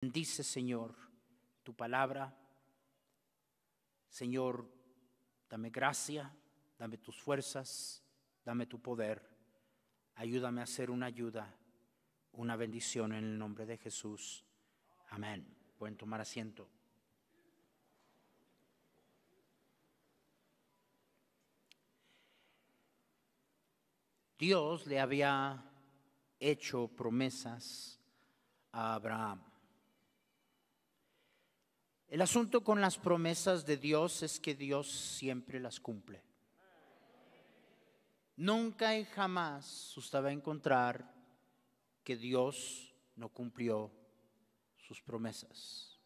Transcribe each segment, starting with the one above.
Bendice, Señor, tu palabra. Señor, dame gracia, dame tus fuerzas, dame tu poder. Ayúdame a ser una ayuda, una bendición en el nombre de Jesús. Amén. Pueden tomar asiento. Dios le había hecho promesas a Abraham. El asunto con las promesas de Dios es que Dios siempre las cumple. Nunca y jamás usted va a encontrar que Dios no cumplió sus promesas.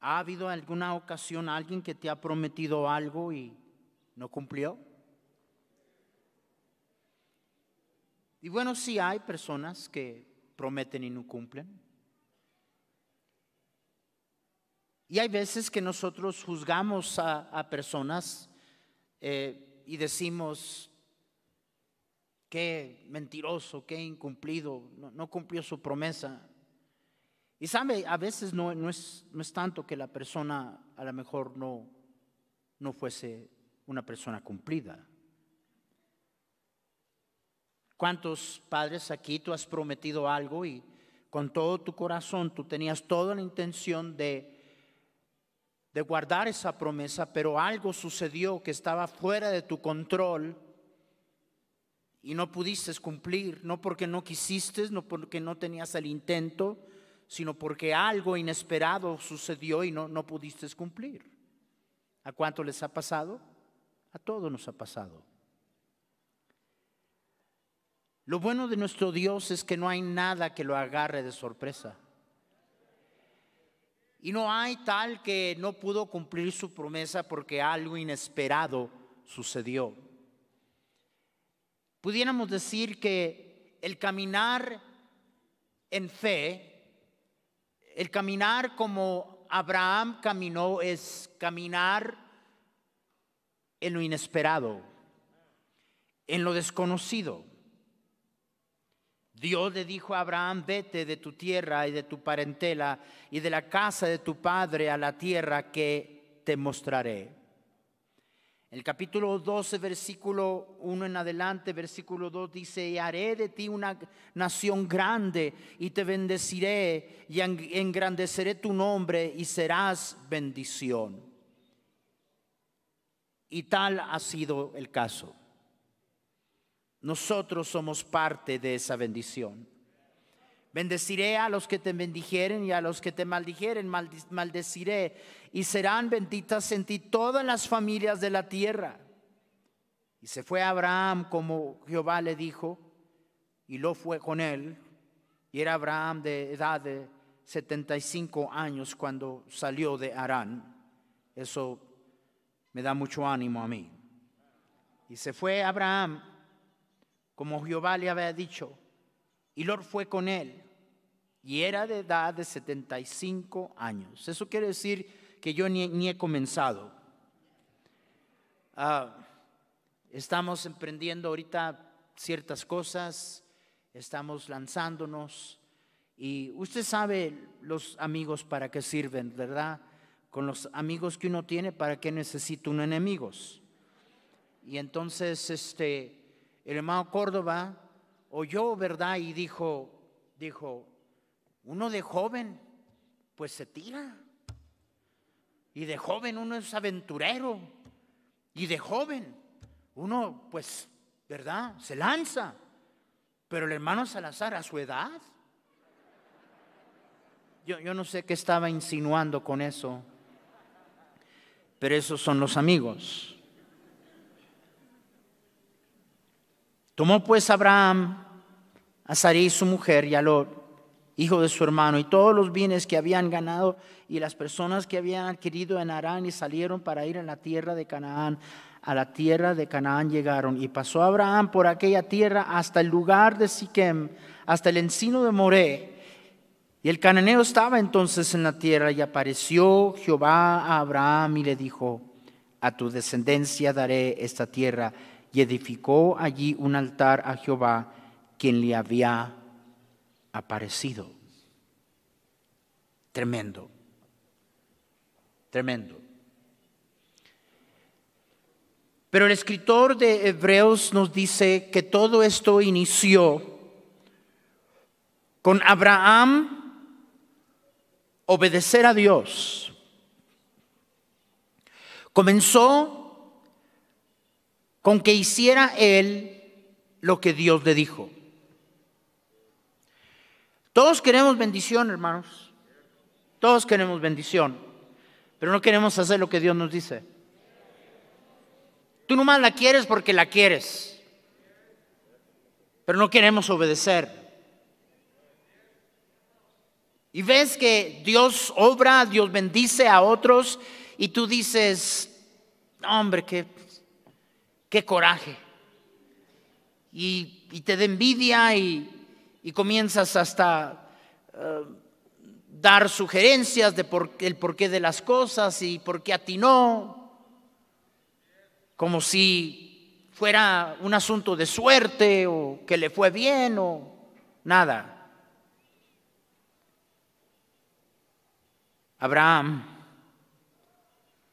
¿Ha habido alguna ocasión alguien que te ha prometido algo y no cumplió? Y bueno, sí hay personas que prometen y no cumplen. Y hay veces que nosotros juzgamos a, personas eh, y decimos, qué mentiroso, qué incumplido, no, cumplió su promesa. Y sabe, a veces no, es, no es tanto que la persona a lo mejor no, no fuese una persona cumplida. ¿Cuántos padres aquí tú has prometido algo y con todo tu corazón tú tenías toda la intención de de guardar esa promesa, pero algo sucedió que estaba fuera de tu control y no pudiste cumplir, no porque no quisiste, no porque no tenías el intento, sino porque algo inesperado sucedió y no, no pudiste cumplir. ¿A cuánto les ha pasado? A todos nos ha pasado. Lo bueno de nuestro Dios es que no hay nada que lo agarre de sorpresa. Y no hay tal que no pudo cumplir su promesa porque algo inesperado sucedió. Pudiéramos decir que el caminar en fe, el caminar como Abraham caminó es caminar en lo inesperado, en lo desconocido. Dios le dijo a Abraham, vete de tu tierra y de tu parentela y de la casa de tu padre a la tierra que te mostraré. El capítulo 12, versículo 1 en adelante, versículo 2 dice, y haré de ti una nación grande y te bendeciré y engrandeceré tu nombre y serás bendición. Y tal ha sido el caso. Nosotros somos parte de esa bendición. Bendeciré a los que te bendijeren y a los que te maldijeren, maldeciré. Y serán benditas en ti todas las familias de la tierra. Y se fue Abraham como Jehová le dijo, y lo fue con él. Y era Abraham de edad de 75 años cuando salió de Harán. Eso me da mucho ánimo a mí. Y se fue Abraham como Jehová le había dicho. Y Lord fue con él y era de edad de 75 años. Eso quiere decir que yo ni, he comenzado. Ah, estamos emprendiendo ahorita ciertas cosas, estamos lanzándonos y usted sabe los amigos para qué sirven, ¿verdad? Con los amigos que uno tiene, ¿para qué necesita uno enemigos? Y entonces, este, el hermano Córdoba oyó, ¿verdad? Y dijo, dijo, uno de joven, pues se tira. Y de joven uno es aventurero. Y de joven uno, pues, ¿verdad? Se lanza. Pero el hermano Salazar, a su edad, yo, yo, no sé qué estaba insinuando con eso, pero esos son los amigos. Tomó pues Abraham a Sarí, su mujer y a Lot, hijo de su hermano, y todos los bienes que habían ganado y las personas que habían adquirido en Arán y salieron para ir a la tierra de Canaán. A la tierra de Canaán llegaron y pasó Abraham por aquella tierra hasta el lugar de Siquem, hasta el encino de Moré. Y el cananeo estaba entonces en la tierra y apareció Jehová a Abraham y le dijo, a tu descendencia daré esta tierra y edificó allí un altar a Jehová, quien le había aparecido. Tremendo, tremendo. Pero el escritor de Hebreos nos dice que todo esto inició con Abraham obedecer a Dios. Comenzó con que hiciera él lo que Dios le dijo. Todos queremos bendición, hermanos. Todos queremos bendición, pero no queremos hacer lo que Dios nos dice. Tú nomás la quieres porque la quieres, pero no queremos obedecer. Y ves que Dios obra, Dios bendice a otros y tú dices, hombre, qué qué coraje. Y, te da envidia y, comienzas hasta eh, dar sugerencias de el porqué de las cosas y por qué a ti no, como si fuera un asunto de suerte o que le fue bien o nada. Abraham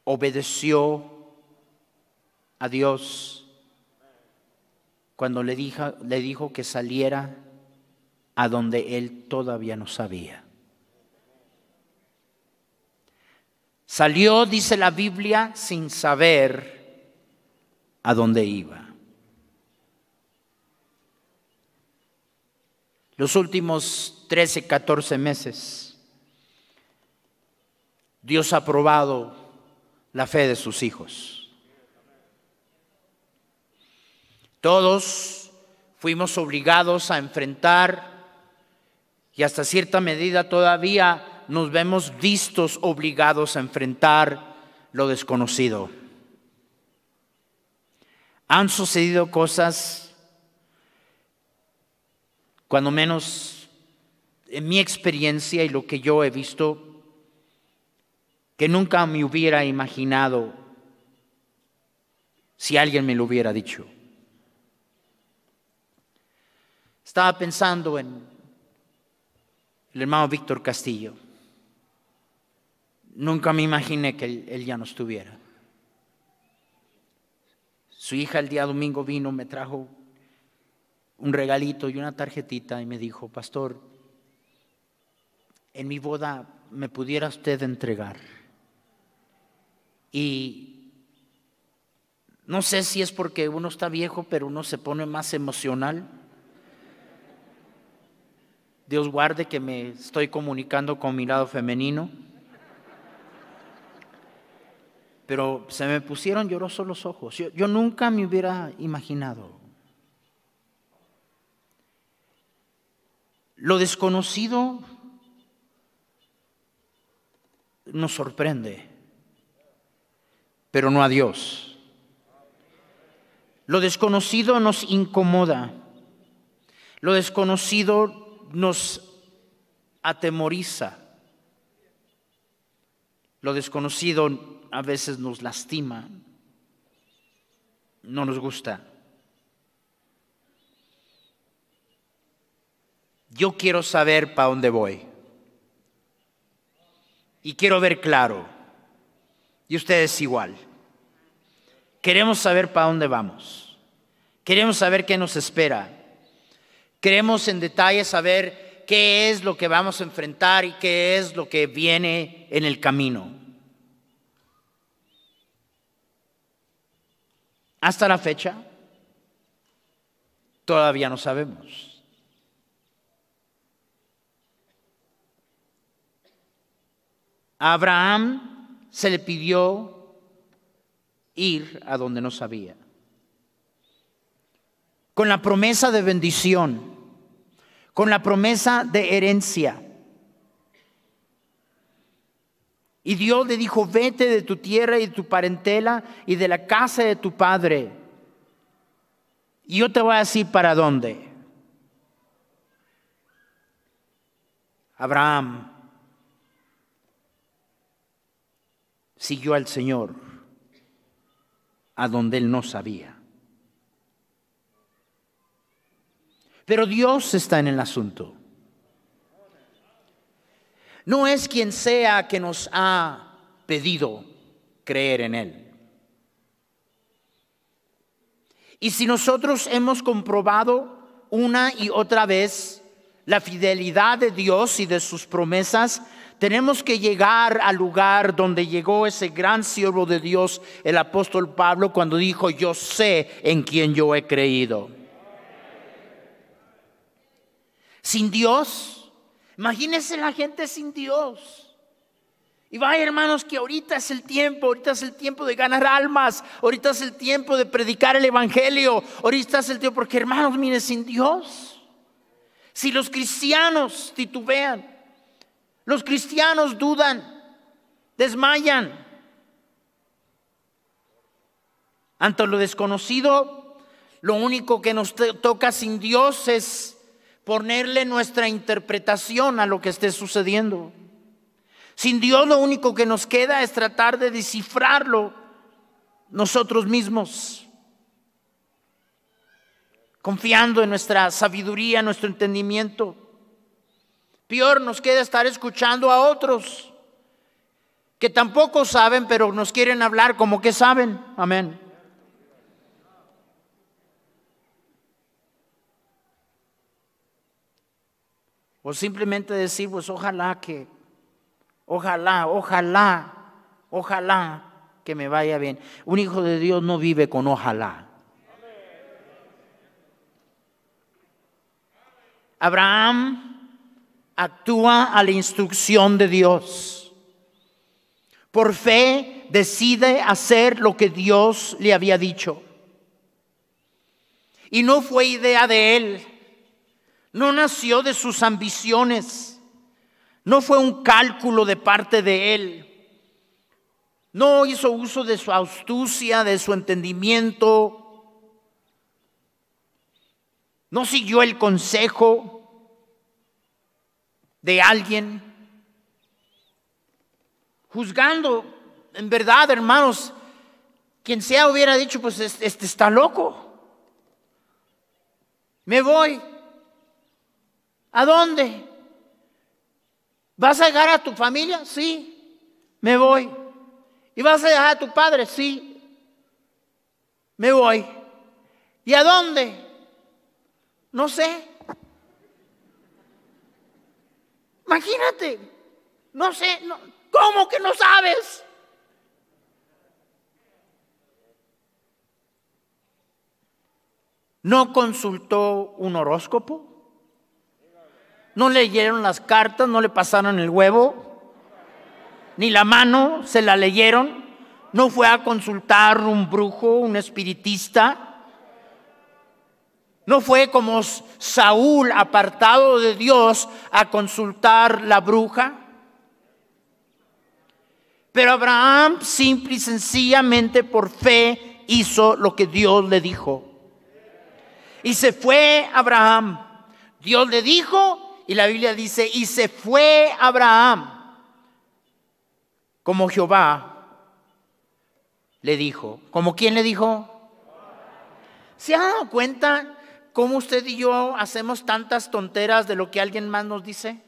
obedeció a Dios cuando le dijo, le dijo que saliera a donde él todavía no sabía. Salió, dice la Biblia, sin saber a dónde iba. Los últimos 13, 14 meses, Dios ha probado la fe de sus hijos. Todos fuimos obligados a enfrentar y hasta cierta medida todavía nos vemos vistos obligados a enfrentar lo desconocido. Han sucedido cosas, cuando menos en mi experiencia y lo que yo he visto, que nunca me hubiera imaginado si alguien me lo hubiera dicho. Estaba pensando en el hermano Víctor Castillo. Nunca me imaginé que él, ya no estuviera. Su hija el día domingo vino, me trajo un regalito y una tarjetita y me dijo, pastor, en mi boda me pudiera usted entregar. Y no sé si es porque uno está viejo, pero uno se pone más emocional Dios guarde que me estoy comunicando con mi lado femenino. Pero se me pusieron llorosos los ojos. Yo, nunca me hubiera imaginado. Lo desconocido nos sorprende, pero no a Dios. Lo desconocido nos incomoda. Lo desconocido nos atemoriza. Lo desconocido a veces nos lastima, no nos gusta. Yo quiero saber para dónde voy. Y quiero ver claro. Y ustedes igual. Queremos saber para dónde vamos. Queremos saber qué nos espera. Queremos en detalle saber qué es lo que vamos a enfrentar y qué es lo que viene en el camino. Hasta la fecha, todavía no sabemos. A Abraham se le pidió ir a donde no sabía, con la promesa de bendición con la promesa de herencia. Y Dios le dijo, vete de tu tierra y de tu parentela y de la casa de tu padre. Y yo te voy a decir para dónde. Abraham siguió al Señor a donde él no sabía. Pero Dios está en el asunto. No es quien sea que nos ha pedido creer en Él. Y si nosotros hemos comprobado una y otra vez la fidelidad de Dios y de sus promesas, tenemos que llegar al lugar donde llegó ese gran siervo de Dios, el apóstol Pablo, cuando dijo, yo sé en quien yo he creído sin Dios. Imagínense la gente sin Dios. Y vaya hermanos que ahorita es el tiempo, ahorita es el tiempo de ganar almas, ahorita es el tiempo de predicar el Evangelio, ahorita es el tiempo, porque hermanos, miren, sin Dios, si los cristianos titubean, los cristianos dudan, desmayan, ante lo desconocido, lo único que nos toca sin Dios es ponerle nuestra interpretación a lo que esté sucediendo. Sin Dios lo único que nos queda es tratar de descifrarlo nosotros mismos, confiando en nuestra sabiduría, nuestro entendimiento. Peor nos queda estar escuchando a otros que tampoco saben, pero nos quieren hablar como que saben. Amén. O simplemente decir, pues ojalá que, ojalá, ojalá, ojalá que me vaya bien. Un hijo de Dios no vive con ojalá. Abraham actúa a la instrucción de Dios. Por fe decide hacer lo que Dios le había dicho. Y no fue idea de él no nació de sus ambiciones, no fue un cálculo de parte de él, no hizo uso de su astucia, de su entendimiento, no siguió el consejo de alguien, juzgando, en verdad, hermanos, quien sea hubiera dicho, pues este, este está loco, me voy, ¿A dónde? ¿Vas a llegar a tu familia? Sí, me voy. ¿Y vas a dejar a tu padre? Sí, me voy. ¿Y a dónde? No sé. Imagínate, no sé, ¿cómo que no sabes? ¿No consultó un horóscopo? no leyeron las cartas, no le pasaron el huevo, ni la mano, se la leyeron, no fue a consultar un brujo, un espiritista, no fue como Saúl apartado de Dios a consultar la bruja. Pero Abraham simple y sencillamente por fe hizo lo que Dios le dijo. Y se fue Abraham. Dios le dijo y la Biblia dice, y se fue Abraham, como Jehová le dijo. ¿Como quién le dijo? ¿Se ha dado cuenta cómo usted y yo hacemos tantas tonteras de lo que alguien más nos dice?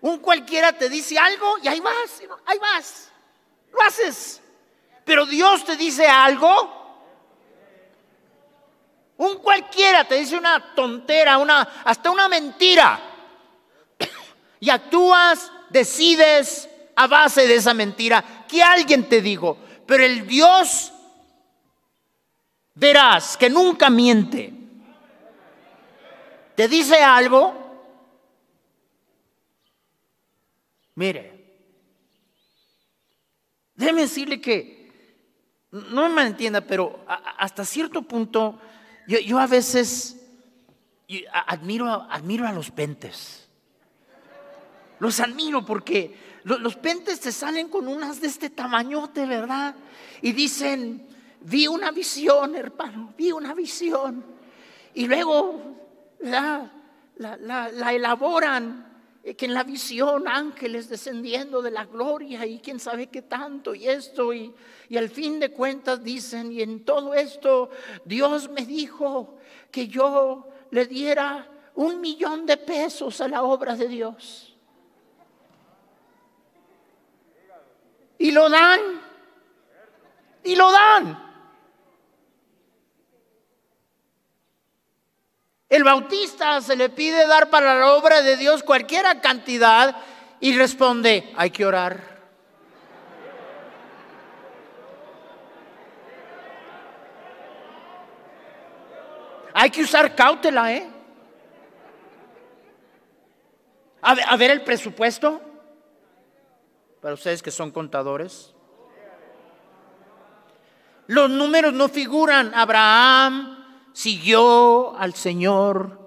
Un cualquiera te dice algo y ahí vas, ahí vas, lo haces. Pero Dios te dice algo un cualquiera te dice una tontera, una, hasta una mentira. Y actúas, decides a base de esa mentira que alguien te dijo. Pero el Dios verás que nunca miente. Te dice algo. Mire, déjeme decirle que, no me malentienda, pero hasta cierto punto yo, a veces admiro, admiro a los pentes. Los admiro porque los, pentes te salen con unas de este tamañote, ¿verdad? Y dicen, vi una visión, hermano, vi una visión. Y luego la elaboran eh, que en la visión ángeles descendiendo de la gloria y quién sabe qué tanto y esto y, y al fin de cuentas dicen y en todo esto Dios me dijo que yo le diera un millón de pesos a la obra de Dios. Y lo dan. Y lo dan. El bautista se le pide dar para la obra de Dios cualquier cantidad y responde, hay que orar. Hay que usar cautela, ¿eh? A ver, a ver, el presupuesto. Para ustedes que son contadores. Los números no figuran. Abraham, siguió al Señor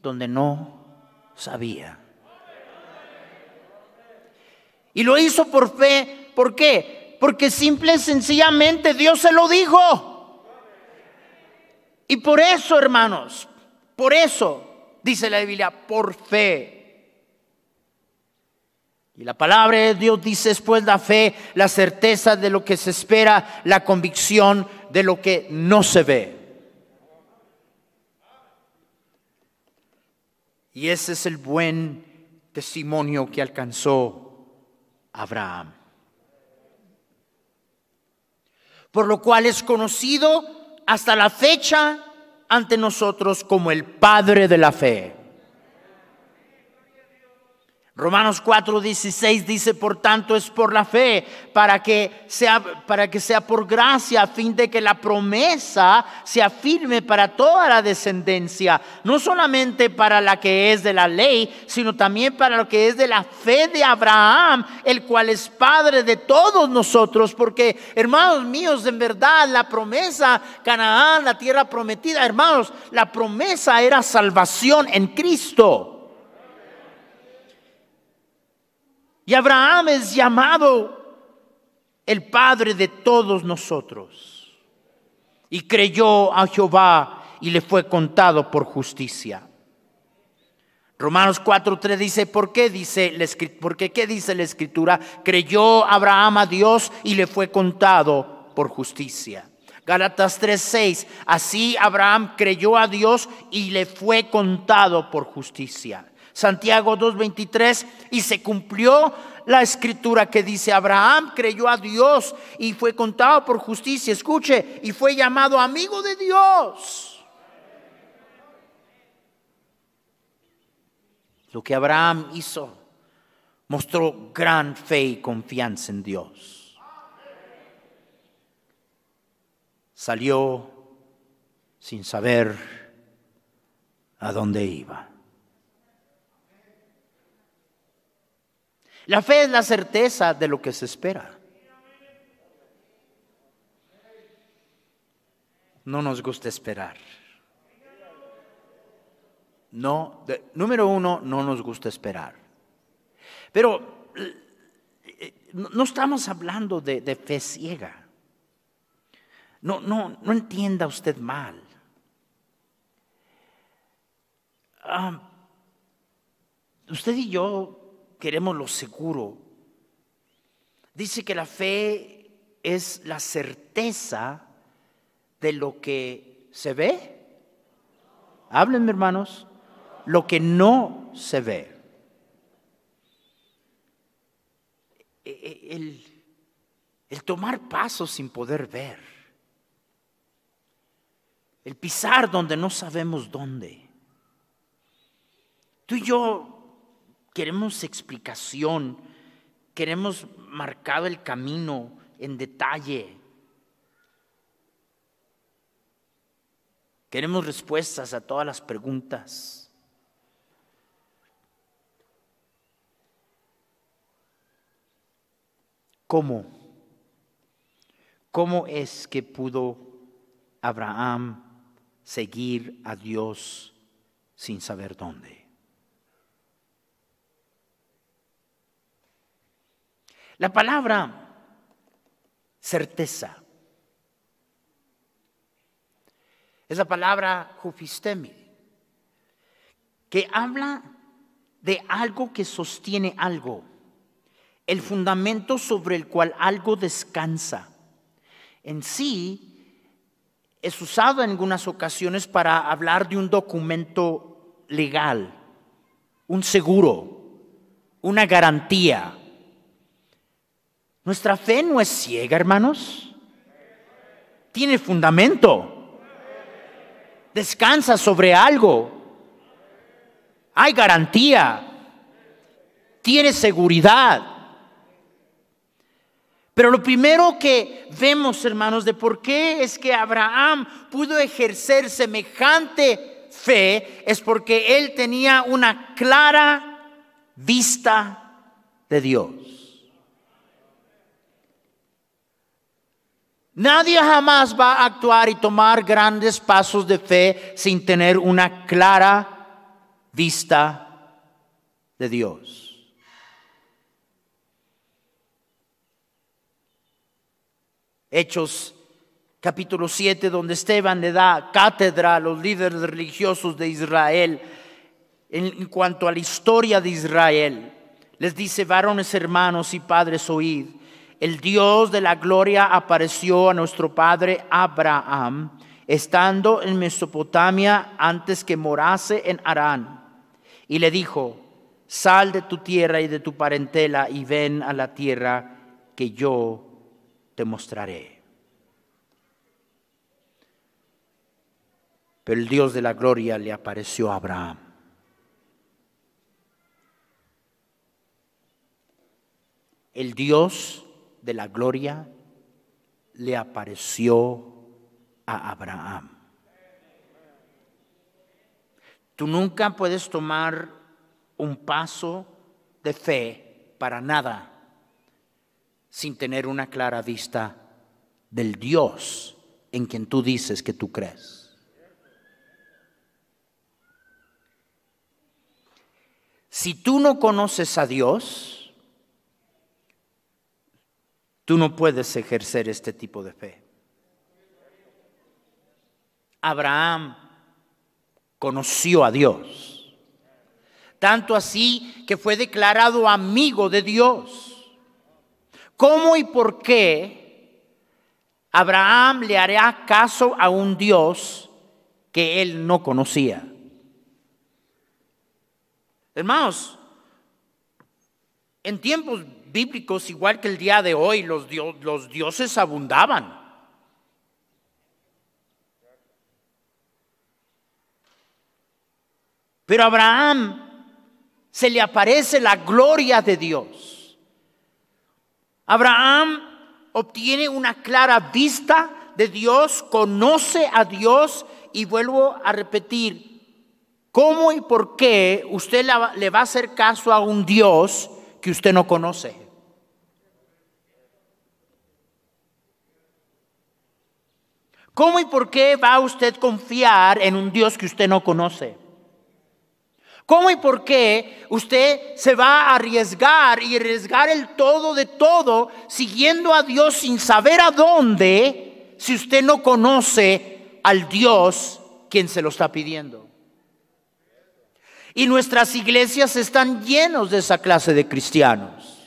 donde no sabía. Y lo hizo por fe. ¿Por qué? Porque simple y sencillamente Dios se lo dijo. Y por eso, hermanos, por eso, dice la Biblia, por fe. Y la palabra de Dios dice después la fe, la certeza de lo que se espera, la convicción de lo que no se ve. Y ese es el buen testimonio que alcanzó Abraham. Por lo cual es conocido hasta la fecha ante nosotros como el Padre de la Fe. Romanos 4:16 dice, por tanto es por la fe, para que, sea, para que sea por gracia, a fin de que la promesa sea firme para toda la descendencia, no solamente para la que es de la ley, sino también para lo que es de la fe de Abraham, el cual es padre de todos nosotros, porque hermanos míos, en verdad la promesa, Canaán, la tierra prometida, hermanos, la promesa era salvación en Cristo. Y Abraham es llamado el Padre de todos nosotros. Y creyó a Jehová y le fue contado por justicia. Romanos 4:3 dice, ¿por qué dice la escritura? Porque qué dice la escritura? Creyó Abraham a Dios y le fue contado por justicia. Gálatas 3:6, así Abraham creyó a Dios y le fue contado por justicia. Santiago 2.23, y se cumplió la escritura que dice, Abraham creyó a Dios y fue contado por justicia, escuche, y fue llamado amigo de Dios. Lo que Abraham hizo mostró gran fe y confianza en Dios. Salió sin saber a dónde iba. La fe es la certeza de lo que se espera. No nos gusta esperar. No, número uno, no nos gusta esperar. Pero eh, eh, no estamos hablando de, fe ciega. No, no, no entienda usted mal. Ah, usted y yo queremos lo seguro. Dice que la fe es la certeza de lo que se ve. Háblenme, hermanos, lo que no se ve. E, e, el, el tomar pasos sin poder ver. El pisar donde no sabemos dónde. Tú y yo Queremos explicación, queremos marcado el camino en detalle. Queremos respuestas a todas las preguntas. ¿Cómo? ¿Cómo es que pudo Abraham seguir a Dios sin saber dónde? La palabra certeza. Es la palabra jufistemi, que habla de algo que sostiene algo, el fundamento sobre el cual algo descansa. En sí, es usado en algunas ocasiones para hablar de un documento legal, un seguro, una garantía nuestra fe no es ciega, hermanos. Tiene fundamento. Descansa sobre algo. Hay garantía. Tiene seguridad. Pero lo primero que vemos, hermanos, de por qué es que Abraham pudo ejercer semejante fe es porque él tenía una clara vista de Dios. Nadie jamás va a actuar y tomar grandes pasos de fe sin tener una clara vista de Dios. Hechos capítulo 7, donde Esteban le da cátedra a los líderes religiosos de Israel en cuanto a la historia de Israel. Les dice, varones hermanos y padres, oíd el Dios de la gloria apareció a nuestro padre Abraham, estando en Mesopotamia antes que morase en Arán, y le dijo, sal de tu tierra y de tu parentela y ven a la tierra que yo te mostraré. Pero el Dios de la gloria le apareció a Abraham. El Dios de la gloria le apareció a Abraham. Tú nunca puedes tomar un paso de fe para nada sin tener una clara vista del Dios en quien tú dices que tú crees. Si tú no conoces a Dios, Tú no puedes ejercer este tipo de fe. Abraham conoció a Dios. Tanto así que fue declarado amigo de Dios. ¿Cómo y por qué Abraham le hará caso a un Dios que él no conocía? Hermanos, en tiempos bíblicos, igual que el día de hoy, los, los dioses abundaban. Pero a Abraham se le aparece la gloria de Dios. Abraham obtiene una clara vista de Dios, conoce a Dios y vuelvo a repetir, ¿cómo y por qué usted le va a hacer caso a un Dios que usted no conoce? ¿Cómo y por qué va usted a confiar en un Dios que usted no conoce? ¿Cómo y por qué usted se va a arriesgar y arriesgar el todo de todo siguiendo a Dios sin saber a dónde si usted no conoce al Dios quien se lo está pidiendo? Y nuestras iglesias están llenos de esa clase de cristianos.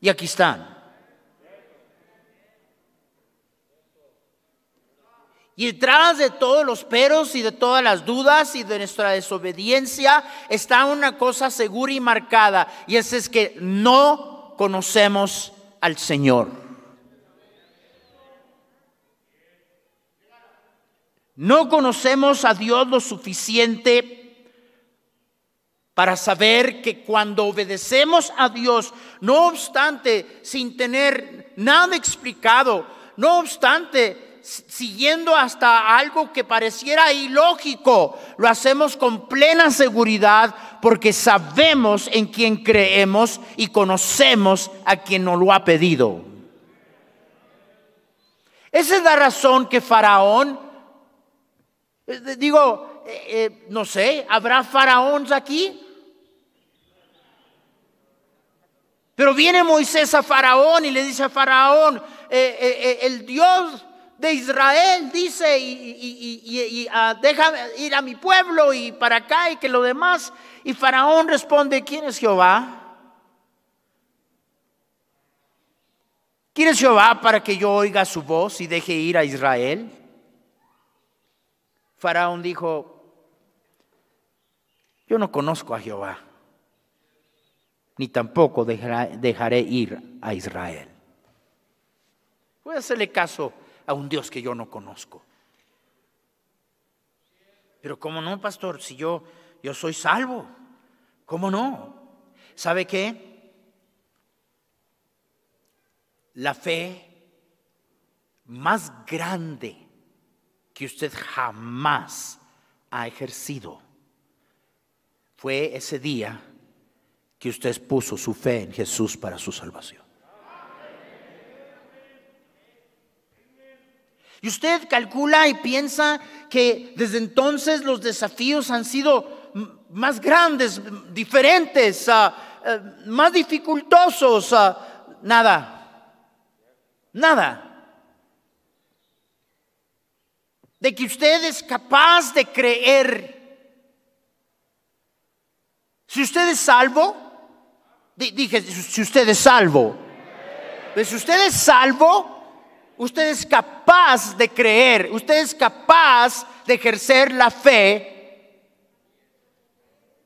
Y aquí están. Y detrás de todos los peros y de todas las dudas y de nuestra desobediencia está una cosa segura y marcada, y es, es que no conocemos al Señor. No conocemos a Dios lo suficiente para saber que cuando obedecemos a Dios, no obstante sin tener nada explicado, no obstante siguiendo hasta algo que pareciera ilógico, lo hacemos con plena seguridad porque sabemos en quién creemos y conocemos a quien nos lo ha pedido. Esa es la razón que Faraón, eh, digo, eh, eh, no sé, ¿habrá Faraón aquí? Pero viene Moisés a Faraón y le dice a Faraón, el Dios de Israel, dice, y, ah, deja ir a mi pueblo y para acá y que lo demás. Y Faraón responde, ¿quién es Jehová? ¿Quién es Jehová para que yo oiga su voz y deje ir a Israel? Faraón dijo, yo no conozco a Jehová, ni tampoco dejaré ir a Israel. Voy a hacerle caso a un Dios que yo no conozco. Pero ¿cómo no, pastor? Si yo, yo soy salvo. ¿Cómo no? ¿Sabe qué? La fe más grande que usted jamás ha ejercido fue ese día que usted puso su fe en Jesús para su salvación. Y usted calcula y piensa que desde entonces los desafíos han sido más grandes, diferentes, ah, eh, más dificultosos. Ah, nada, nada. De que usted es capaz de creer. Si usted es salvo, dije, si usted es salvo, pues si usted es salvo, usted es capaz de creer, usted es capaz de ejercer la fe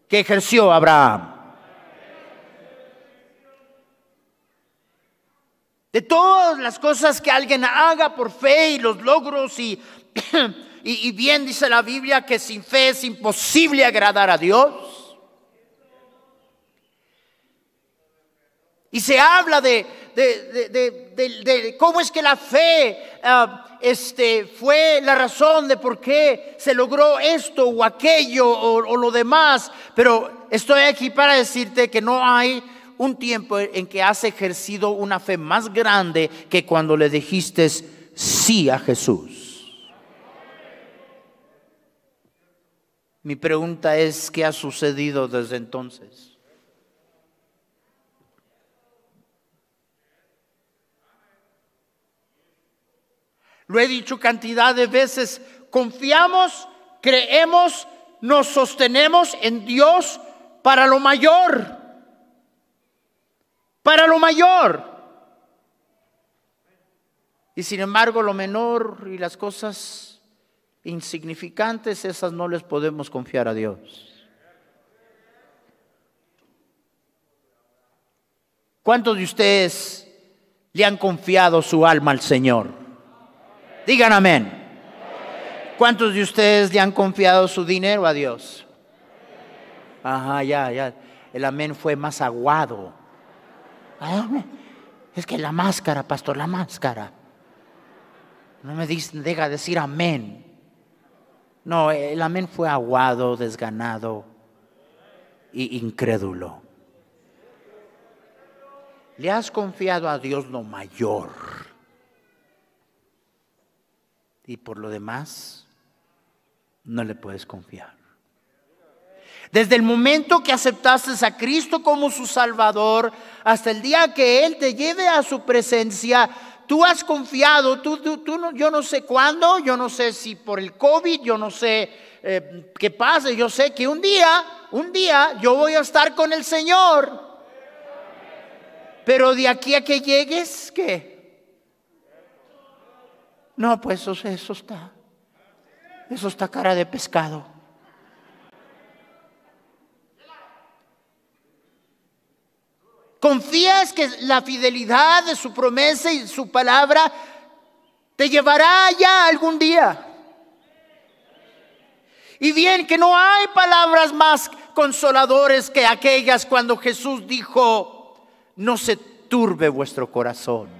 que ejerció Abraham. De todas las cosas que alguien haga por fe y los logros y, y, bien dice la Biblia que sin fe es imposible agradar a Dios. Y se habla de, de, cómo es que la fe ah, este, fue la razón de por qué se logró esto o aquello o, o lo demás. Pero estoy aquí para decirte que no hay un tiempo en que has ejercido una fe más grande que cuando le dijiste sí a Jesús. Mi pregunta es, ¿qué ha sucedido desde entonces? Lo he dicho cantidad de veces, confiamos, creemos, nos sostenemos en Dios para lo mayor, para lo mayor. Y sin embargo, lo menor y las cosas insignificantes, esas no les podemos confiar a Dios. ¿Cuántos de ustedes le han confiado su alma al Señor? Digan amén. ¿Cuántos de ustedes le han confiado su dinero a Dios? Ajá, ya, ya. El amén fue más aguado. Es que la máscara, pastor, la máscara. No me dice, deja decir amén. No, el amén fue aguado, desganado e incrédulo. Le has confiado a Dios lo mayor y por lo demás no le puedes confiar. Desde el momento que aceptaste a Cristo como su Salvador hasta el día que Él te lleve a su presencia, tú has confiado, tú, tú, no, yo no sé cuándo, yo no sé si por el COVID, yo no sé eh, qué pasa, yo sé que un día, un día yo voy a estar con el Señor. Pero de aquí a que llegues, ¿qué? No, pues eso, está. Eso está cara de pescado. Confías que la fidelidad de su promesa y su palabra te llevará allá algún día. Y bien que no hay palabras más consoladoras que aquellas cuando Jesús dijo, no se turbe vuestro corazón.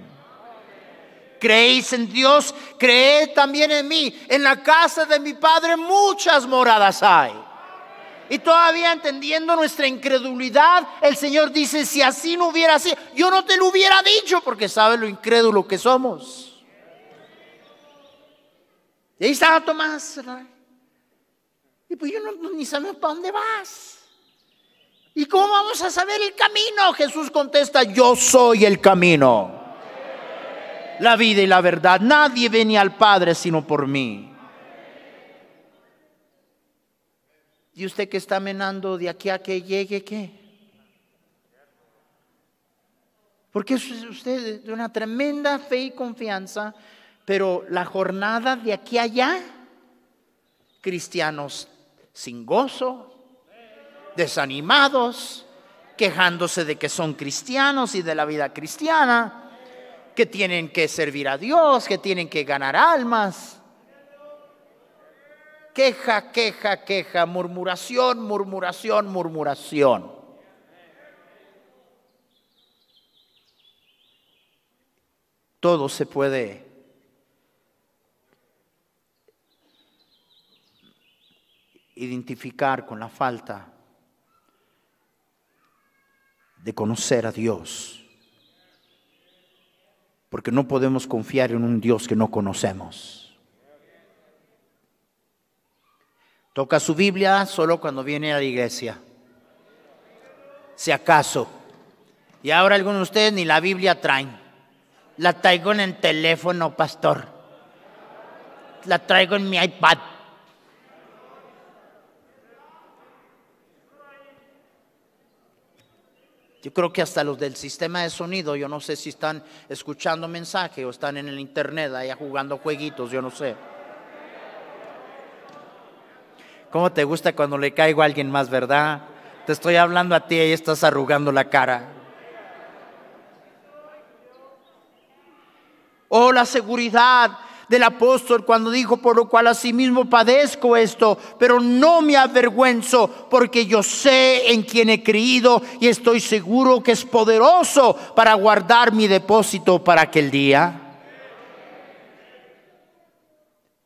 ¿Creéis en Dios? Creed también en mí. En la casa de mi Padre muchas moradas hay. Y todavía entendiendo nuestra incredulidad, el Señor dice, si así no hubiera sido, yo no te lo hubiera dicho porque sabe lo incrédulo que somos. Y ahí estaba Tomás. Y pues yo no, ni sabemos para dónde vas. ¿Y cómo vamos a saber el camino? Jesús contesta, yo soy el camino la vida y la verdad. Nadie venía al Padre sino por mí. ¿Y usted que está menando de aquí a que llegue qué? Porque usted de una tremenda fe y confianza, pero la jornada de aquí allá, cristianos sin gozo, desanimados, quejándose de que son cristianos y de la vida cristiana que tienen que servir a Dios, que tienen que ganar almas. Queja, queja, queja, murmuración, murmuración, murmuración. Todo se puede identificar con la falta de conocer a Dios porque no podemos confiar en un Dios que no conocemos. Toca su Biblia solo cuando viene a la iglesia, si acaso. Y ahora algunos de ustedes ni la Biblia traen. La traigo en el teléfono, pastor. La traigo en mi iPad. Yo creo que hasta los del sistema de sonido, yo no sé si están escuchando mensaje o están en el internet allá jugando jueguitos, yo no sé. ¿Cómo te gusta cuando le caigo a alguien más, verdad? Te estoy hablando a ti y estás arrugando la cara. O oh, la seguridad del apóstol cuando dijo, por lo cual asimismo padezco esto, pero no me avergüenzo porque yo sé en quién he creído y estoy seguro que es poderoso para guardar mi depósito para aquel día.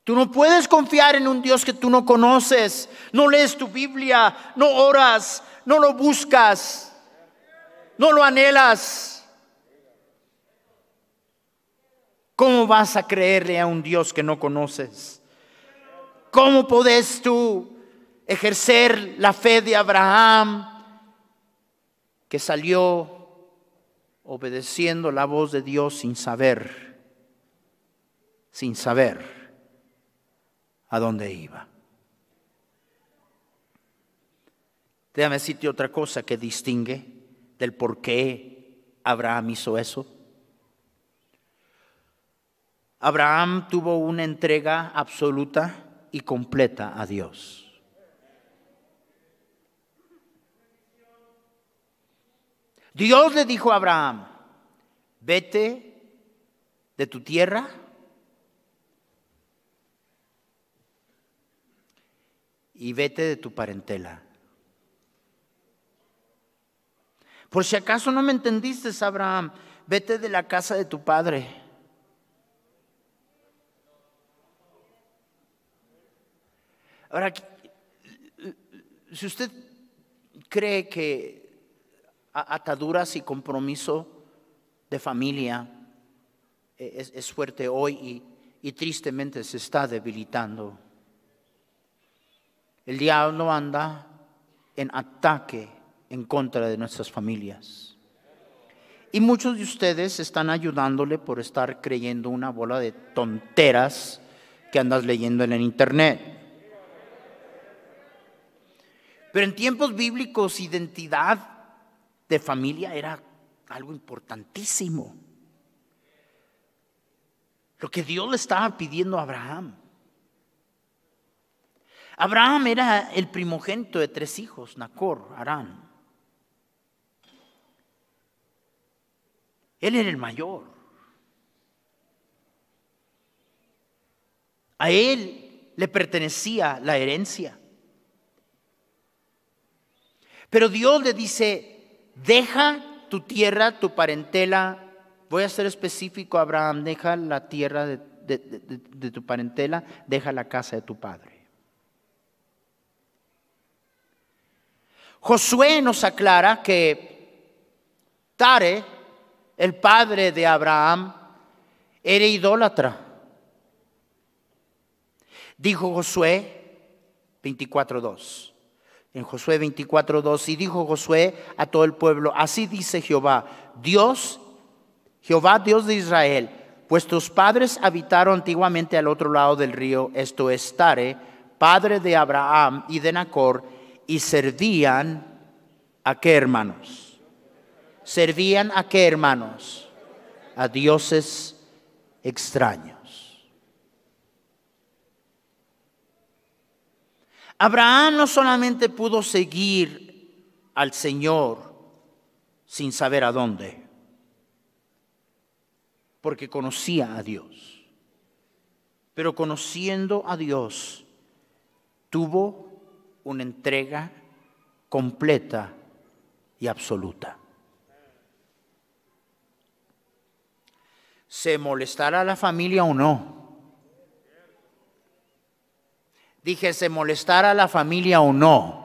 Tú no puedes confiar en un Dios que tú no conoces, no lees tu Biblia, no oras, no lo buscas, no lo anhelas. ¿Cómo vas a creerle a un Dios que no conoces? ¿Cómo podés tú ejercer la fe de Abraham que salió obedeciendo la voz de Dios sin saber, sin saber a dónde iba? Déjame decirte otra cosa que distingue del por qué Abraham hizo eso Abraham tuvo una entrega absoluta y completa a Dios. Dios le dijo a Abraham, vete de tu tierra y vete de tu parentela. Por si acaso no me entendiste, Abraham, vete de la casa de tu padre Ahora, si usted cree que ataduras y compromiso de familia e-, es, fuerte hoy y tristemente se está debilitando, el diablo anda en ataque en contra de nuestras familias. Y muchos de ustedes están ayudándole por estar creyendo una bola de tonteras que andas leyendo en el internet. Pero en tiempos bíblicos identidad de familia era algo importantísimo. Lo que Dios le estaba pidiendo a Abraham. Abraham era el primogénito de tres hijos, Nacor, Arán. Él era el mayor. A él le pertenecía la herencia. Pero Dios le dice, deja tu tierra, tu parentela. Voy a ser específico, Abraham, deja la tierra de, tu parentela, deja la casa de tu padre. Josué nos aclara que Tare, el padre de Abraham, era idólatra. Dijo Josué 24.2 en Josué 24:2 y dijo Josué a todo el pueblo, así dice Jehová, Dios, Jehová Dios de Israel, pues tus padres habitaron antiguamente al otro lado del río, esto es Tare, padre de Abraham y de Nacor, y servían a qué hermanos? Servían a qué hermanos? A dioses extraños. Abraham no solamente pudo seguir al Señor sin saber a dónde, porque conocía a Dios, pero conociendo a Dios tuvo una entrega completa y absoluta. ¿Se molestará la familia o no? Dije, se molestara a la familia o no.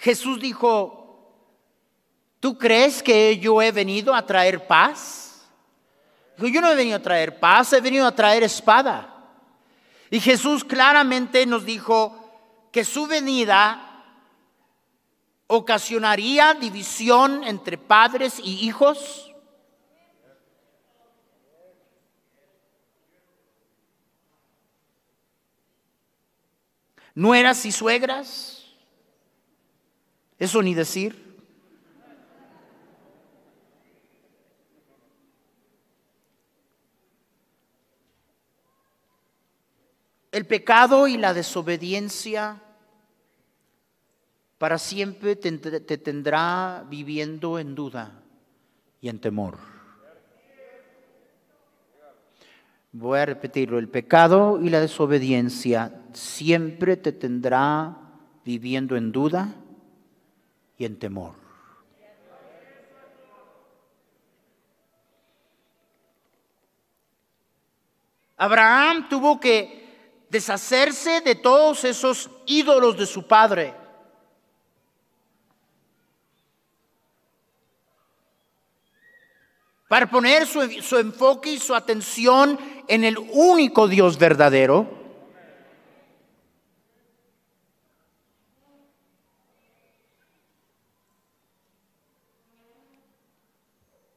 Jesús dijo, ¿tú crees que yo he venido a traer paz? yo no he venido a traer paz, he venido a traer espada. Y Jesús claramente nos dijo que su venida ocasionaría división entre padres y hijos, nueras y suegras, eso ni decir. El pecado y la desobediencia para siempre te, tendrá viviendo en duda y en temor. Voy a repetirlo, el pecado y la desobediencia siempre te tendrá viviendo en duda y en temor. Abraham tuvo que deshacerse de todos esos ídolos de su padre. Para poner su, enfoque y su atención en el único Dios verdadero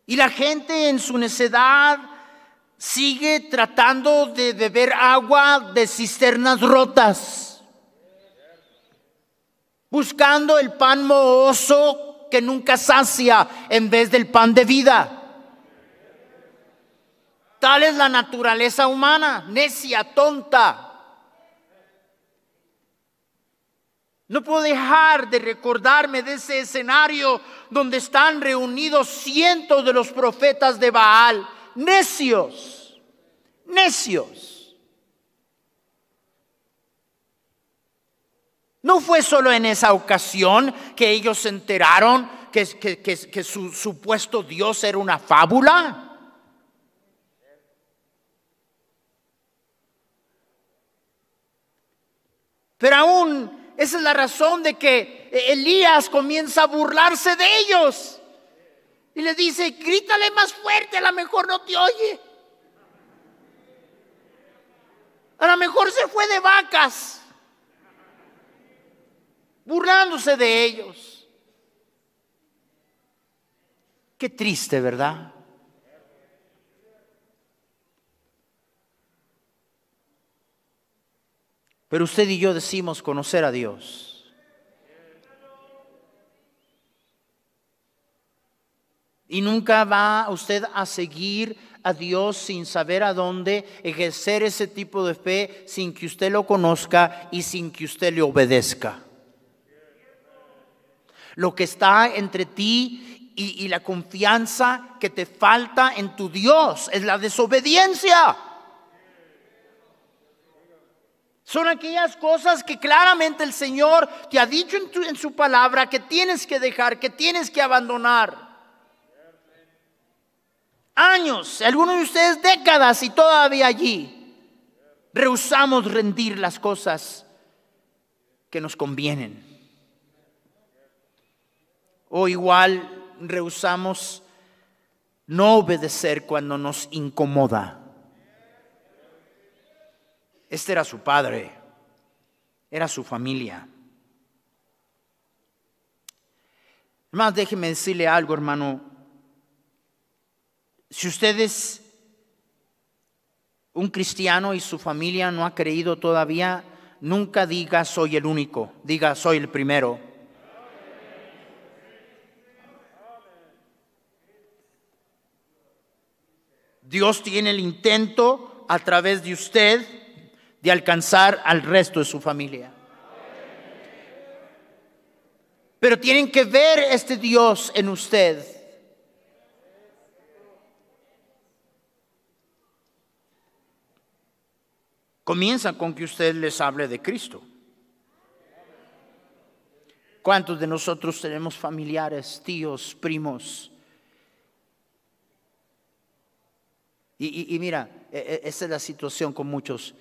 Y la gente en su necedad sigue tratando de beber agua de cisternas rotas, buscando el pan mohoso que nunca sacia en vez del pan de vida. Tal es la naturaleza humana, necia, tonta. No puedo dejar de recordarme de ese escenario donde están reunidos cientos de los profetas de Baal, necios, necios. No fue solo en esa ocasión que ellos se enteraron que, su supuesto Dios era una fábula. Pero aún esa es la razón de que Elías comienza a burlarse de ellos. Y le dice, grítale más fuerte, a lo mejor no te oye. A lo mejor se fue de vacas, burlándose de ellos. Qué triste, ¿verdad? Pero usted y yo decimos conocer a Dios. Y nunca va usted a seguir a Dios sin saber a dónde, ejercer ese tipo de fe sin que usted lo conozca y sin que usted le obedezca. Lo que está entre ti y, la confianza que te falta en tu Dios es la desobediencia. Son aquellas cosas que claramente el Señor te ha dicho en, su palabra que tienes que dejar, que tienes que abandonar años, algunos de ustedes décadas y todavía allí rehusamos rendir las cosas que nos convienen. O igual rehusamos no obedecer cuando nos incomoda. Este era su padre, era su familia. Hermano, déjeme decirle algo, hermano. Si usted es un cristiano y su familia no ha creído todavía, nunca diga soy el único, diga soy el primero. Dios tiene el intento a través de usted de alcanzar al resto de su familia. Pero tienen que ver este Dios en usted. Comienza con que usted les hable de Cristo. ¿Cuántos de nosotros tenemos familiares, tíos, primos? Y, mira, e, e, esa es la situación con muchos.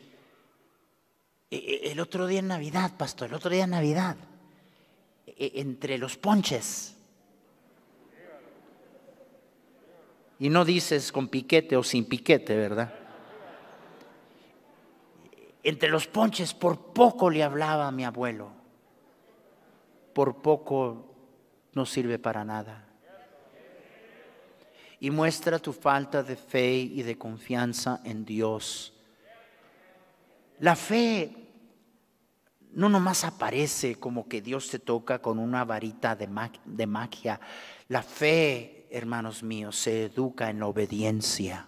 E, e, el otro día en Navidad, pastor, el otro día en Navidad, e, entre los ponches. Y no dices con piquete o sin piquete, ¿verdad? Entre los ponches, por poco le hablaba a mi abuelo. Por poco no sirve para nada. Y muestra tu falta de fe y de confianza en Dios. La fe no nomás aparece como que Dios te toca con una varita de, magia. La fe, hermanos míos, se educa en obediencia.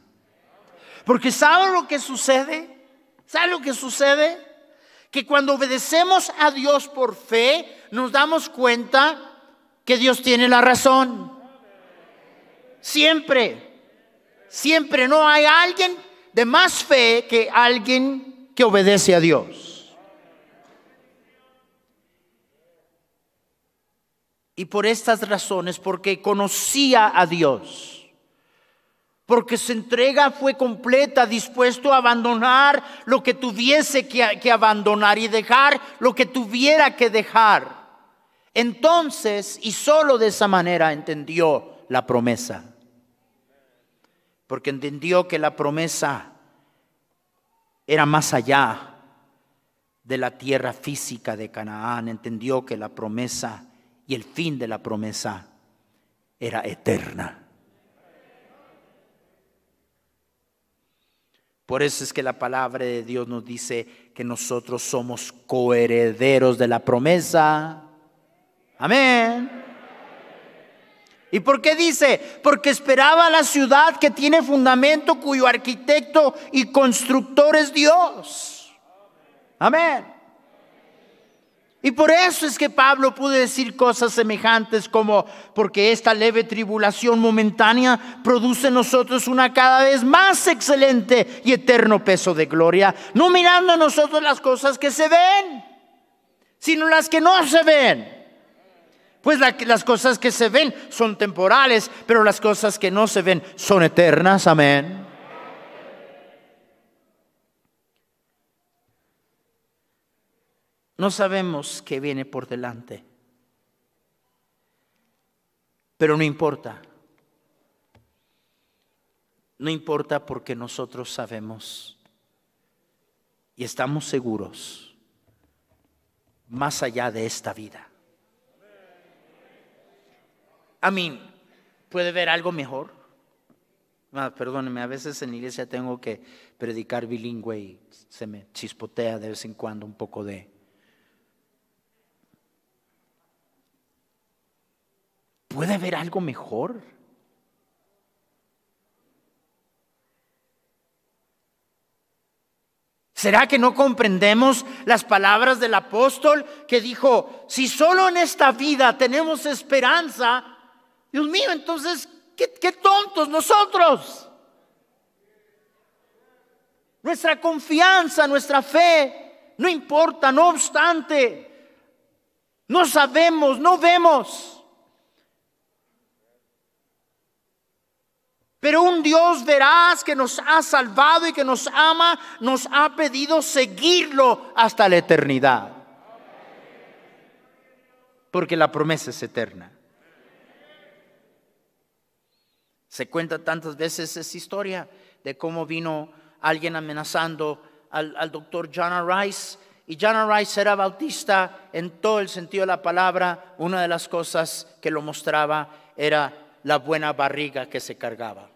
Porque ¿saben lo que sucede? sabe lo que sucede? Que cuando obedecemos a Dios por fe, nos damos cuenta que Dios tiene la razón. Siempre, siempre no hay alguien de más fe que alguien que obedece a Dios. Y por estas razones, porque conocía a Dios, porque su entrega fue completa, dispuesto a abandonar lo que tuviese que, abandonar y dejar lo que tuviera que dejar. Entonces, y solo de esa manera entendió la promesa, porque entendió que la promesa era más allá de la tierra física de Canaán, entendió que la promesa y el fin de la promesa era eterna. Por eso es que la palabra de Dios nos dice que nosotros somos coherederos de la promesa. Amén. ¿Y por qué dice? Porque esperaba la ciudad que tiene fundamento cuyo arquitecto y constructor es Dios. Amén. Y por eso es que Pablo pudo decir cosas semejantes como, porque esta leve tribulación momentánea produce en nosotros una cada vez más excelente y eterno peso de gloria, no mirando a nosotros las cosas que se ven, sino las que no se ven. Pues las cosas que se ven son temporales, pero las cosas que no se ven son eternas, amén. No sabemos qué viene por delante. Pero no importa. No importa porque nosotros sabemos y estamos seguros más allá de esta vida. A mí, ¿puede haber algo mejor? Ah, perdóneme, a veces en iglesia tengo que predicar bilingüe y se me chispotea de vez en cuando un poco de ¿Puede haber algo mejor? ¿Será que no comprendemos las palabras del apóstol que dijo, si solo en esta vida tenemos esperanza, Dios mío, entonces, qué, qué tontos nosotros? Nuestra confianza, nuestra fe, no importa, no obstante, no sabemos, no vemos. Pero un Dios verás, que nos ha salvado y que nos ama, nos ha pedido seguirlo hasta la eternidad. Porque la promesa es eterna. Se cuenta tantas veces esa historia de cómo vino alguien amenazando al, al doctor John Rice. Y John Rice era bautista en todo el sentido de la palabra. Una de las cosas que lo mostraba era la buena barriga que se cargaba.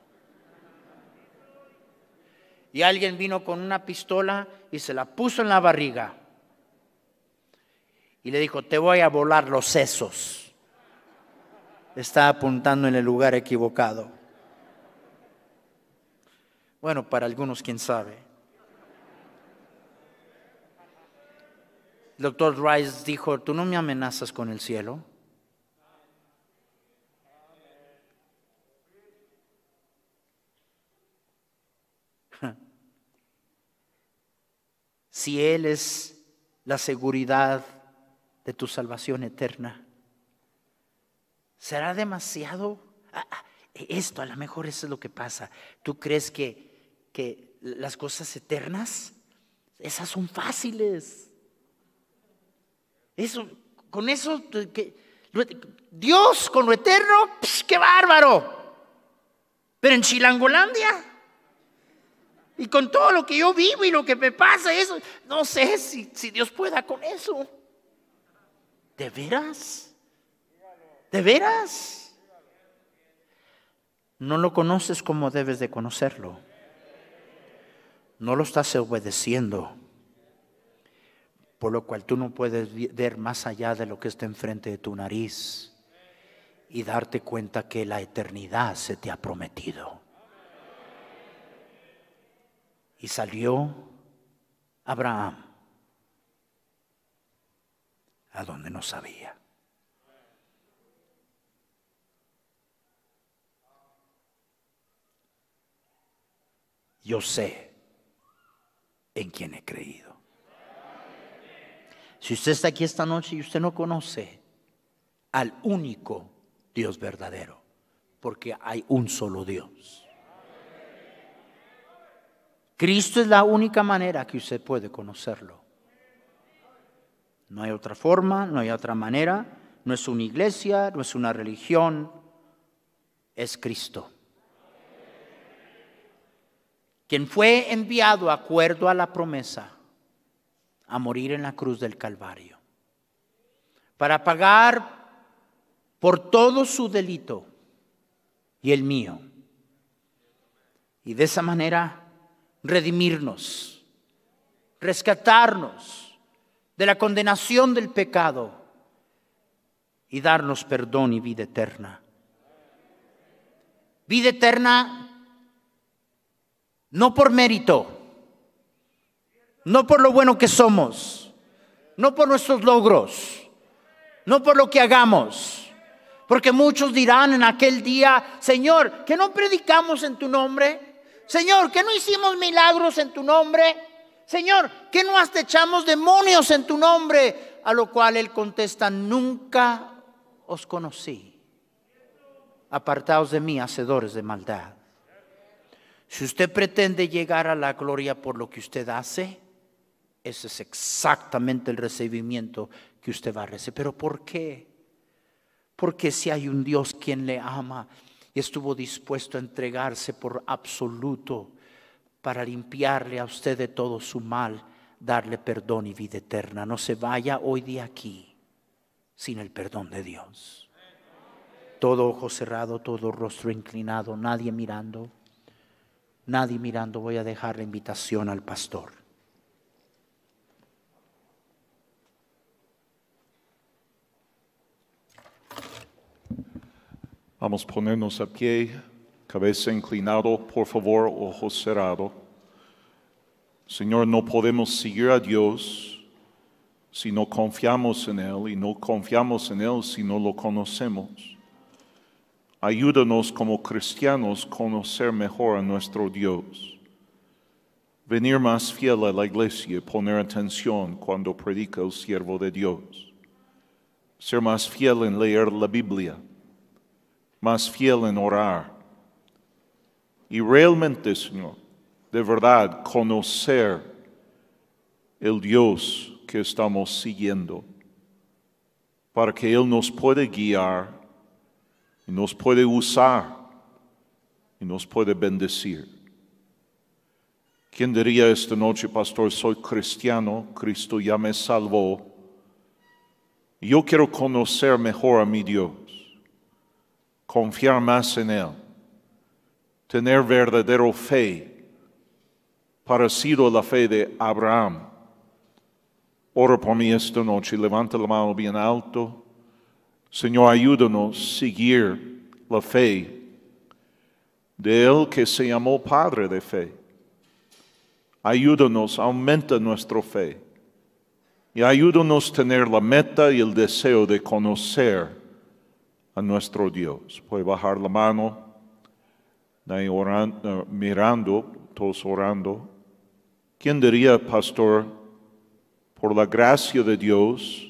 Y alguien vino con una pistola y se la puso en la barriga. Y le dijo, te voy a volar los sesos. Está apuntando en el lugar equivocado. Bueno, para algunos, quién sabe. doctor Rice dijo, tú no me amenazas con el cielo. si Él es la seguridad de tu salvación eterna? ¿Será demasiado? Ah, ah, esto a lo mejor eso es lo que pasa. ¿Tú crees que, las cosas eternas, esas son fáciles? Eso, con eso, Dios con lo eterno, que qué bárbaro. Pero en Chilangolandia, y con todo lo que yo vivo y lo que me pasa, eso, no sé si, si Dios pueda con eso. ¿De veras? ¿De veras? No lo conoces como debes de conocerlo. No lo estás obedeciendo. Por lo cual tú no puedes ver más allá de lo que está enfrente de tu nariz y darte cuenta que la eternidad se te ha prometido. Y salió Abraham a donde no sabía. Yo sé en quién he creído. Si usted está aquí esta noche y usted no conoce al único Dios verdadero, porque hay un solo Dios. Cristo es la única manera que usted puede conocerlo. No hay otra forma, no hay otra manera. No es una iglesia, no es una religión, es Cristo. Quien fue enviado acuerdo a la promesa a morir en la cruz del Calvario. Para pagar por todo su delito y el mío. Y de esa manera redimirnos, rescatarnos de la condenación del pecado y darnos perdón y vida eterna. Vida eterna no por mérito, no por lo bueno que somos, no por nuestros logros, no por lo que hagamos. Porque muchos dirán en aquel día, Señor, que no predicamos en tu nombre, Señor, que no hicimos milagros en tu nombre. Señor, que no hasta echamos demonios en tu nombre. A lo cual él contesta, nunca os conocí. Apartaos de mí, hacedores de maldad. Si usted pretende llegar a la gloria por lo que usted hace, ese es exactamente el recibimiento que usted va a recibir. Pero ¿por qué? Porque si hay un Dios quien le ama, estuvo dispuesto a entregarse por absoluto para limpiarle a usted de todo su mal, darle perdón y vida eterna. No se vaya hoy de aquí sin el perdón de Dios. Todo ojo cerrado, todo rostro inclinado, nadie mirando, nadie mirando. Voy a dejar la invitación al pastor. Vamos a ponernos a pie, cabeza inclinado, por favor, ojos cerrados. Señor, no podemos seguir a Dios si no confiamos en Él y no confiamos en Él si no lo conocemos. Ayúdanos como cristianos a conocer mejor a nuestro Dios. Venir más fiel a la iglesia y poner atención cuando predica el siervo de Dios. Ser más fiel en leer la Biblia más fiel en orar. Y realmente, Señor, de verdad, conocer el Dios que estamos siguiendo, para que Él nos puede guiar y nos puede usar y nos puede bendecir. ¿Quién diría esta noche, pastor, soy cristiano, Cristo ya me salvó? Yo quiero conocer mejor a mi Dios confiar más en Él, tener verdadero fe, parecido a la fe de Abraham. Ora por mí esta noche, levanta la mano bien alto. Señor, ayúdanos a seguir la fe de Él que se llamó Padre de Fe. Ayúdanos, aumenta nuestra fe y ayúdanos a tener la meta y el deseo de conocer a nuestro Dios. Puede bajar la mano, eh, mirando, todos orando. ¿Quién diría, pastor, por la gracia de Dios,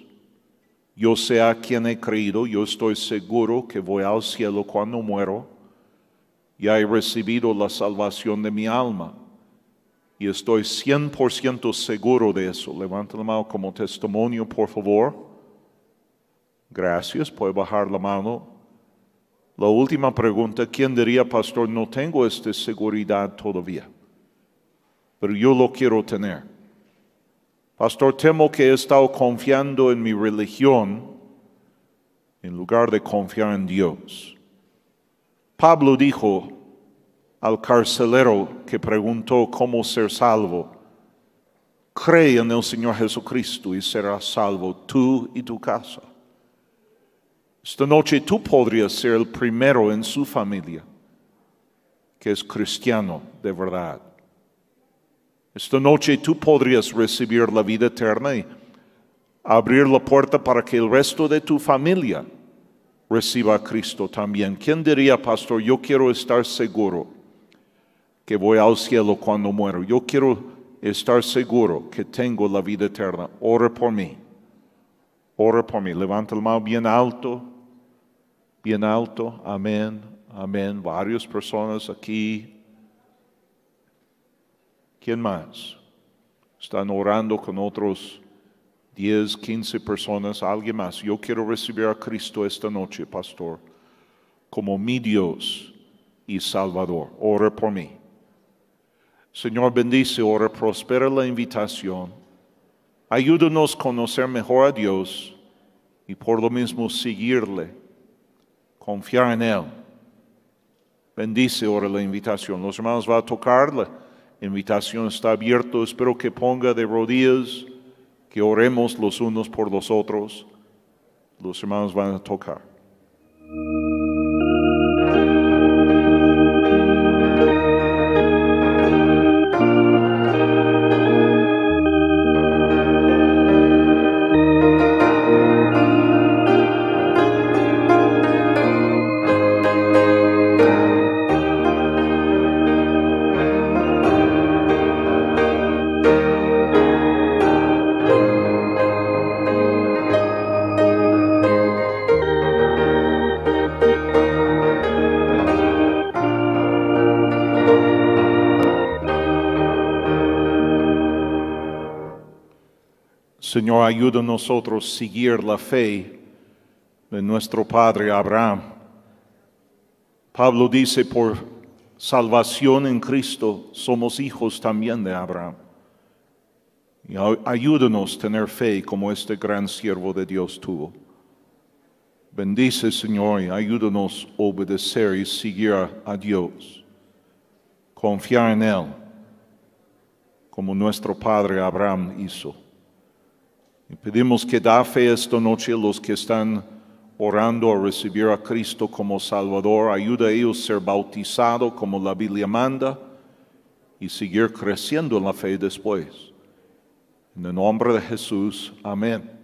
yo sea quien he creído, yo estoy seguro que voy al cielo cuando muero, y he recibido la salvación de mi alma. Y estoy 100% seguro de eso. Levanta la mano como testimonio, por favor. Gracias, puede bajar la mano. La última pregunta, ¿quién diría, pastor, no tengo esta seguridad todavía? Pero yo lo quiero tener. Pastor, temo que he estado confiando en mi religión en lugar de confiar en Dios. Pablo dijo al carcelero que preguntó cómo ser salvo, cree en el Señor Jesucristo y serás salvo tú y tu casa. Esta noche tú podrías ser el primero en su familia que es cristiano de verdad. Esta noche tú podrías recibir la vida eterna y abrir la puerta para que el resto de tu familia reciba a Cristo también. ¿Quién diría, pastor, yo quiero estar seguro que voy al cielo cuando muero? Yo quiero estar seguro que tengo la vida eterna. Ore por mí. Ore por mí. Levanta el mano bien alto bien alto, amén, amén, varias personas aquí. ¿Quién más? Están orando con otros 10, 15 personas, alguien más. Yo quiero recibir a Cristo esta noche, pastor, como mi Dios y Salvador. Ora por mí. Señor, bendice, ora, prospera la invitación. Ayúdanos a conocer mejor a Dios y por lo mismo seguirle confiar en Él. Bendice ahora la invitación. Los hermanos van a tocar, la invitación está abierta. Espero que ponga de rodillas, que oremos los unos por los otros. Los hermanos van a tocar. Señor, ayuda a nosotros a seguir la fe de nuestro Padre Abraham. Pablo dice, por salvación en Cristo somos hijos también de Abraham. Y ayúdanos a tener fe como este gran siervo de Dios tuvo. Bendice, Señor, y ayúdanos a obedecer y seguir a Dios. Confiar en Él, como nuestro Padre Abraham hizo. Y pedimos que da fe esta noche los que están orando a recibir a Cristo como Salvador. Ayuda a ellos a ser bautizados como la Biblia manda y seguir creciendo en la fe después. En el nombre de Jesús, amén.